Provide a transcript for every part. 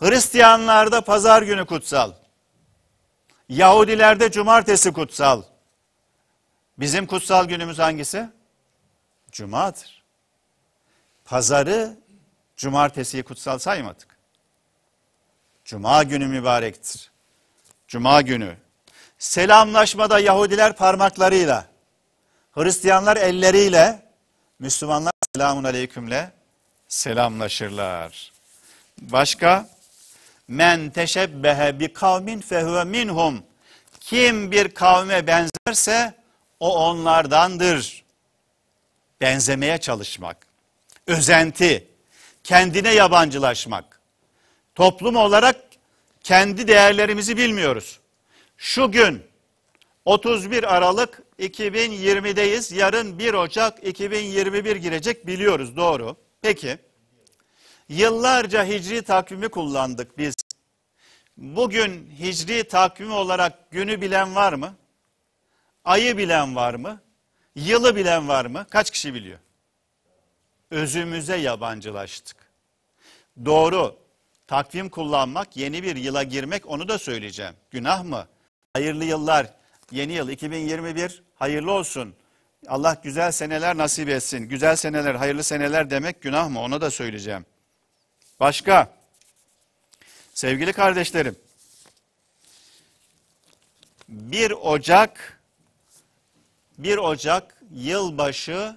Hristiyanlarda pazar günü kutsal. Yahudilerde cumartesi kutsal. Bizim kutsal günümüz hangisi? Cumadır. Pazarı cumartesiyi kutsal saymadık. Cuma günü mübarektir. Cuma günü. Selamlaşmada Yahudiler parmaklarıyla, Hristiyanlar elleriyle, Müslümanlar selamun aleykümle selamlaşırlar. Başka? Men teşebbehe bi kavmin fehüve minhum. Kim bir kavme benzerse o onlardandır. Benzemeye çalışmak, özenti, kendine yabancılaşmak. Toplum olarak kendi değerlerimizi bilmiyoruz. Şu gün 31 Aralık 2020'deyiz. Yarın 1 Ocak 2021 girecek biliyoruz doğru. Peki. Yıllarca hicri takvimi kullandık biz Bugün hicri takvimi olarak günü bilen var mı? Ayı bilen var mı? Yılı bilen var mı? Kaç kişi biliyor? Özümüze yabancılaştık. Doğru. Takvim kullanmak, yeni bir yıla girmek onu da söyleyeceğim. Günah mı? Hayırlı yıllar. Yeni yıl 2021 hayırlı olsun. Allah güzel seneler nasip etsin. Güzel seneler, hayırlı seneler demek günah mı? Onu da söyleyeceğim. Başka? Sevgili kardeşlerim, 1 Ocak 1 Ocak yılbaşı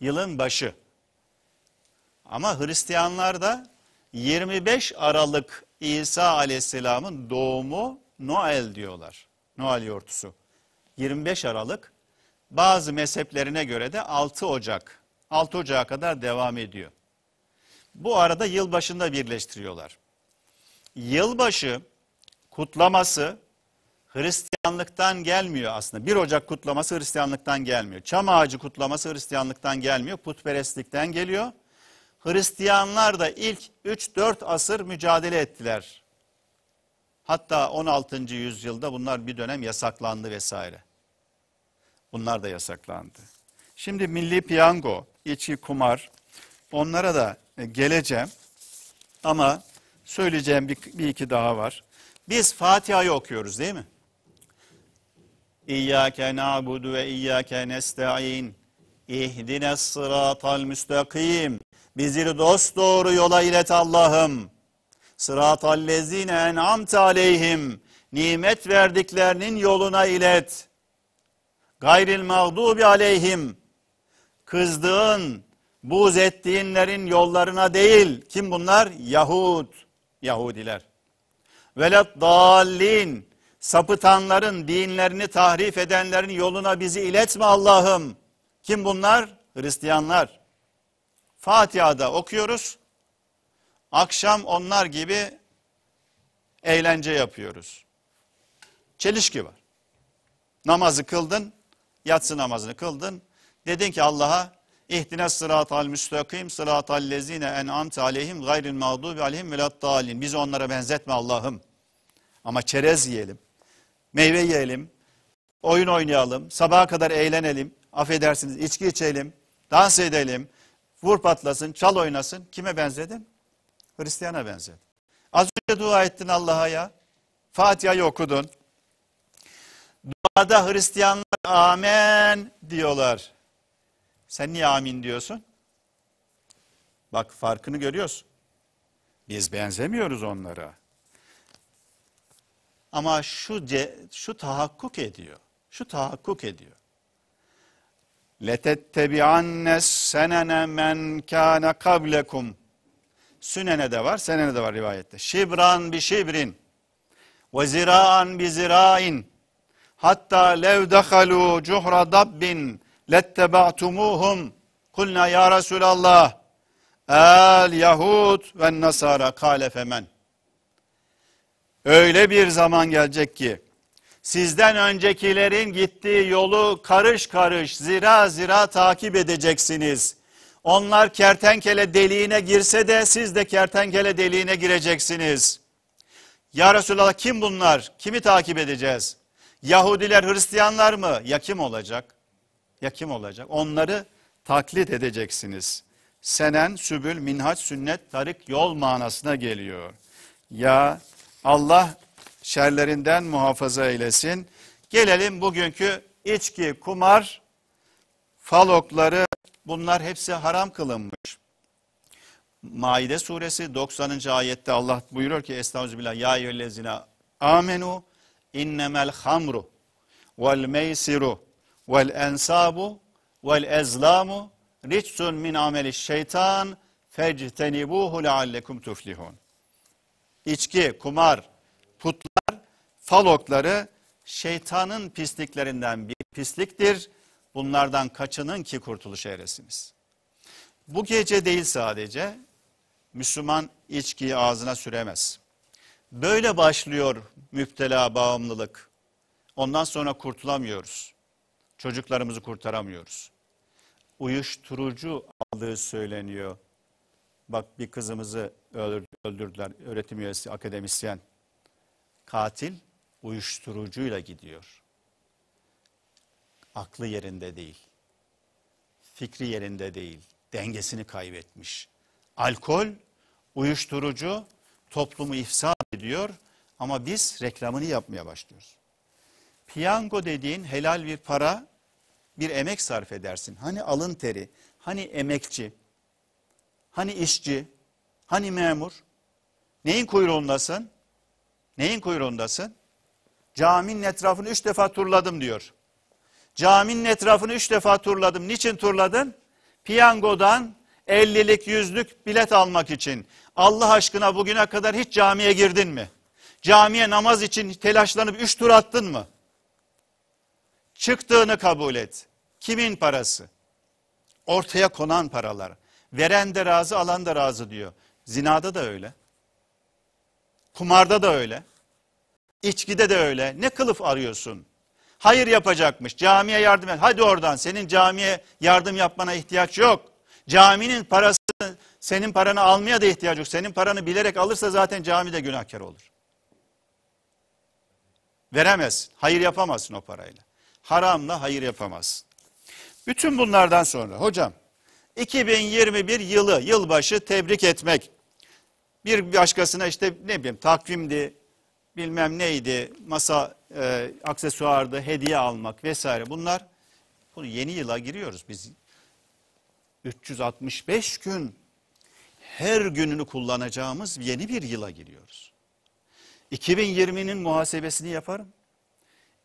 yılın başı. Ama Hristiyanlar da 25 Aralık İsa Aleyhisselam'ın doğumu Noel diyorlar. Noel yortusu. 25 Aralık bazı mezheplerine göre de 6 Ocak. 6 Ocak'a kadar devam ediyor bu arada yılbaşında birleştiriyorlar. Yılbaşı kutlaması Hristiyanlıktan gelmiyor aslında. 1 Ocak kutlaması Hristiyanlıktan gelmiyor. Çam ağacı kutlaması Hristiyanlıktan gelmiyor. Putperestlikten geliyor. Hristiyanlar da ilk 3-4 asır mücadele ettiler. Hatta 16. yüzyılda bunlar bir dönem yasaklandı vesaire. Bunlar da yasaklandı. Şimdi milli piyango, içi kumar onlara da e, geleceğim. Ama söyleyeceğim bir, bir iki daha var. Biz Fatiha'yı okuyoruz değil mi? İyyâke na'budu ve iyyâke nesta'in. İhdines sıratal müstakim. Bizi dost doğru yola ilet Allah'ım. Sıratal lezine en'amte aleyhim. Nimet verdiklerinin yoluna ilet. Gayril mağdubi aleyhim. Kızdığın, Buz ettiğinlerin yollarına değil. Kim bunlar? Yahud, Yahudiler. Velat dallin, sapıtanların, dinlerini tahrif edenlerin yoluna bizi iletme Allah'ım. Kim bunlar? Hristiyanlar. Fatiha'da okuyoruz. Akşam onlar gibi eğlence yapıyoruz. Çelişki var. Namazı kıldın, yatsı namazını kıldın. Dedin ki Allah'a İhdine sıratal müstakim sıratal lezine en'amte aleyhim gayril mağdubi aleyhim veladdalin. Bizi onlara benzetme Allah'ım. Ama çerez yiyelim. Meyve yiyelim. Oyun oynayalım. Sabaha kadar eğlenelim. Affedersiniz içki içelim. Dans edelim. Vur patlasın, çal oynasın. Kime benzedin? Hristiyana benzedin. Az önce dua ettin Allah'a ya. Fatiha'yı okudun. Duada Hristiyanlar amen diyorlar. Sen niye amin diyorsun? Bak farkını görüyorsun. Biz benzemiyoruz onlara. Ama şu ce, şu tahakkuk ediyor. Şu tahakkuk ediyor. Letettebi'anne senene men kâne kablekum. Sünene de var, senene de var rivayette. Şibran bi şibrin ve ziraan bi zirain hatta lev dehalu cuhra dabbin لَتَّبَعْتُمُوهُمْ Kulna ya Resulallah el Yahud ve Nasara kale femen. Öyle bir zaman gelecek ki sizden öncekilerin gittiği yolu karış karış zira zira takip edeceksiniz. Onlar kertenkele deliğine girse de siz de kertenkele deliğine gireceksiniz. Ya Resulallah kim bunlar? Kimi takip edeceğiz? Yahudiler Hristiyanlar mı? Ya kim olacak? Ya kim olacak? Onları taklit edeceksiniz. Senen, sübül, minhaç, sünnet, tarik, yol manasına geliyor. Ya Allah şerlerinden muhafaza eylesin. Gelelim bugünkü içki, kumar, falokları bunlar hepsi haram kılınmış. Maide suresi 90. ayette Allah buyuruyor ki Estağfirullah ya eyyühellezine amenu innemel hamru vel meysiru vel ensabu vel ezlamu ricsun min ameli şeytan fectenibuhu leallekum tuflihun. İçki, kumar, putlar, falokları şeytanın pisliklerinden bir pisliktir. Bunlardan kaçının ki kurtuluşa eresiniz. Bu gece değil sadece Müslüman içkiyi ağzına süremez. Böyle başlıyor müptela bağımlılık. Ondan sonra kurtulamıyoruz. Çocuklarımızı kurtaramıyoruz. Uyuşturucu aldığı söyleniyor. Bak bir kızımızı öldürdüler. Öğretim üyesi akademisyen. Katil uyuşturucuyla gidiyor. Aklı yerinde değil. Fikri yerinde değil. Dengesini kaybetmiş. Alkol, uyuşturucu toplumu ifsad ediyor ama biz reklamını yapmaya başlıyoruz. Piyango dediğin helal bir para bir emek sarf edersin. Hani alın teri, hani emekçi, hani işçi, hani memur? Neyin kuyruğundasın? Neyin kuyruğundasın? Caminin etrafını üç defa turladım diyor. Caminin etrafını üç defa turladım. Niçin turladın? Piyangodan ellilik yüzlük bilet almak için. Allah aşkına bugüne kadar hiç camiye girdin mi? Camiye namaz için telaşlanıp üç tur attın mı? çıktığını kabul et. Kimin parası? Ortaya konan paralar. Veren de razı, alan da razı diyor. Zinada da öyle. Kumarda da öyle. İçkide de öyle. Ne kılıf arıyorsun? Hayır yapacakmış. Camiye yardım et. Hadi oradan. Senin camiye yardım yapmana ihtiyaç yok. Caminin parası senin paranı almaya da ihtiyaç yok. Senin paranı bilerek alırsa zaten cami de günahkar olur. Veremezsin. Hayır yapamazsın o parayla haramla hayır yapamaz. Bütün bunlardan sonra hocam 2021 yılı yılbaşı tebrik etmek bir başkasına işte ne bileyim takvimdi bilmem neydi masa e, aksesuardı hediye almak vesaire bunlar bunu yeni yıla giriyoruz biz 365 gün her gününü kullanacağımız yeni bir yıla giriyoruz. 2020'nin muhasebesini yaparım.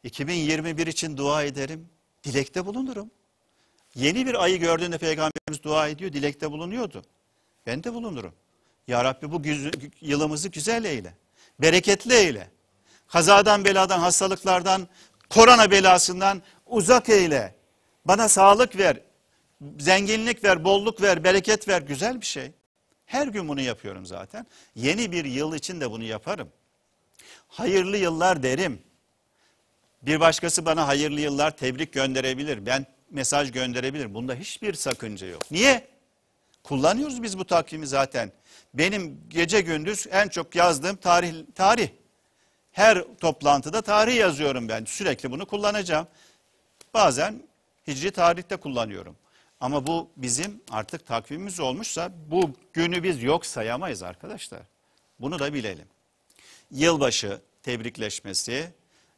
2021 için dua ederim, dilekte bulunurum. Yeni bir ayı gördüğünde Peygamberimiz dua ediyor, dilekte bulunuyordu. Ben de bulunurum. Ya Rabbi bu yılımızı güzel eyle, bereketli eyle. Kazadan, beladan, hastalıklardan, korona belasından uzak eyle. Bana sağlık ver, zenginlik ver, bolluk ver, bereket ver. Güzel bir şey. Her gün bunu yapıyorum zaten. Yeni bir yıl için de bunu yaparım. Hayırlı yıllar derim. Bir başkası bana hayırlı yıllar tebrik gönderebilir. Ben mesaj gönderebilir. Bunda hiçbir sakınca yok. Niye? Kullanıyoruz biz bu takvimi zaten. Benim gece gündüz en çok yazdığım tarih tarih. Her toplantıda tarih yazıyorum ben. Sürekli bunu kullanacağım. Bazen hicri tarihte kullanıyorum. Ama bu bizim artık takvimimiz olmuşsa bu günü biz yok sayamayız arkadaşlar. Bunu da bilelim. Yılbaşı tebrikleşmesi,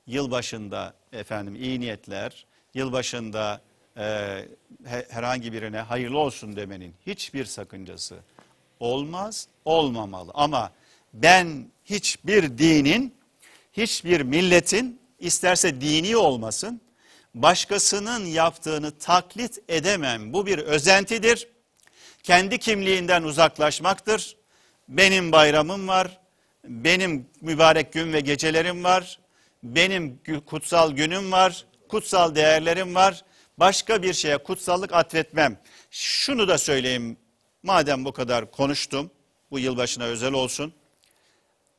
yılbaşında efendim iyi niyetler, yılbaşında e, herhangi birine hayırlı olsun demenin hiçbir sakıncası olmaz, olmamalı. Ama ben hiçbir dinin, hiçbir milletin isterse dini olmasın, başkasının yaptığını taklit edemem. Bu bir özentidir. Kendi kimliğinden uzaklaşmaktır. Benim bayramım var, benim mübarek gün ve gecelerim var, benim kutsal günüm var, kutsal değerlerim var. Başka bir şeye kutsallık atfetmem. Şunu da söyleyeyim. Madem bu kadar konuştum, bu yılbaşına özel olsun.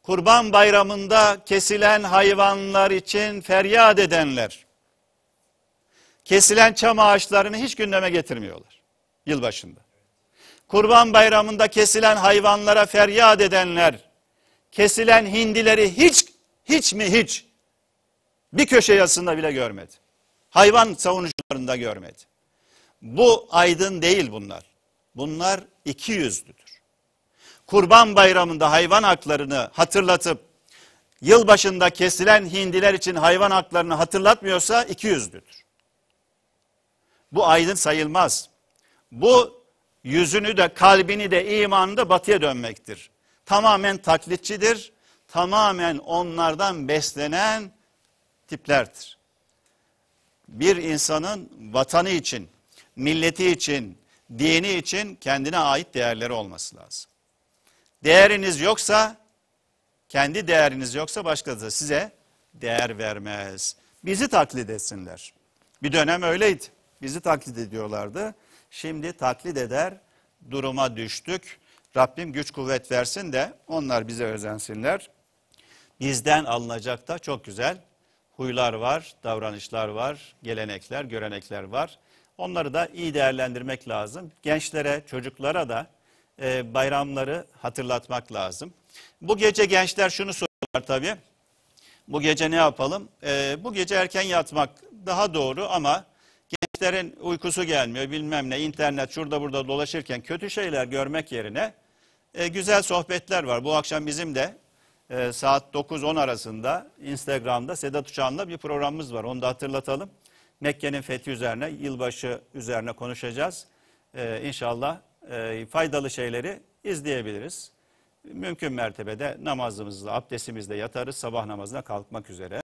Kurban bayramında kesilen hayvanlar için feryat edenler, kesilen çam ağaçlarını hiç gündeme getirmiyorlar yılbaşında. Kurban bayramında kesilen hayvanlara feryat edenler, kesilen hindileri hiç, hiç mi hiç bir köşe yazısında bile görmedi. Hayvan savunucularında görmedi. Bu aydın değil bunlar. Bunlar iki yüzlüdür. Kurban bayramında hayvan haklarını hatırlatıp yılbaşında kesilen hindiler için hayvan haklarını hatırlatmıyorsa iki yüzlüdür. Bu aydın sayılmaz. Bu yüzünü de kalbini de imanını da batıya dönmektir. Tamamen taklitçidir. Tamamen onlardan beslenen tiplerdir. Bir insanın vatanı için, milleti için, dini için kendine ait değerleri olması lazım. Değeriniz yoksa, kendi değeriniz yoksa başkası da size değer vermez. Bizi taklit etsinler. Bir dönem öyleydi. Bizi taklit ediyorlardı. Şimdi taklit eder duruma düştük. Rabbim güç kuvvet versin de onlar bize özensinler. Bizden alınacak da çok güzel huylar var, davranışlar var, gelenekler, görenekler var. Onları da iyi değerlendirmek lazım. Gençlere, çocuklara da e, bayramları hatırlatmak lazım. Bu gece gençler şunu soruyorlar tabii. Bu gece ne yapalım? E, bu gece erken yatmak daha doğru ama gençlerin uykusu gelmiyor bilmem ne İnternet şurada burada dolaşırken kötü şeyler görmek yerine e, güzel sohbetler var. Bu akşam bizim de e, saat 9-10 arasında Instagram'da Sedat Uçan'la bir programımız var. Onu da hatırlatalım. Mekke'nin fethi üzerine, yılbaşı üzerine konuşacağız. E, inşallah e, faydalı şeyleri izleyebiliriz. Mümkün mertebede namazımızla, abdestimizle yatarız sabah namazına kalkmak üzere.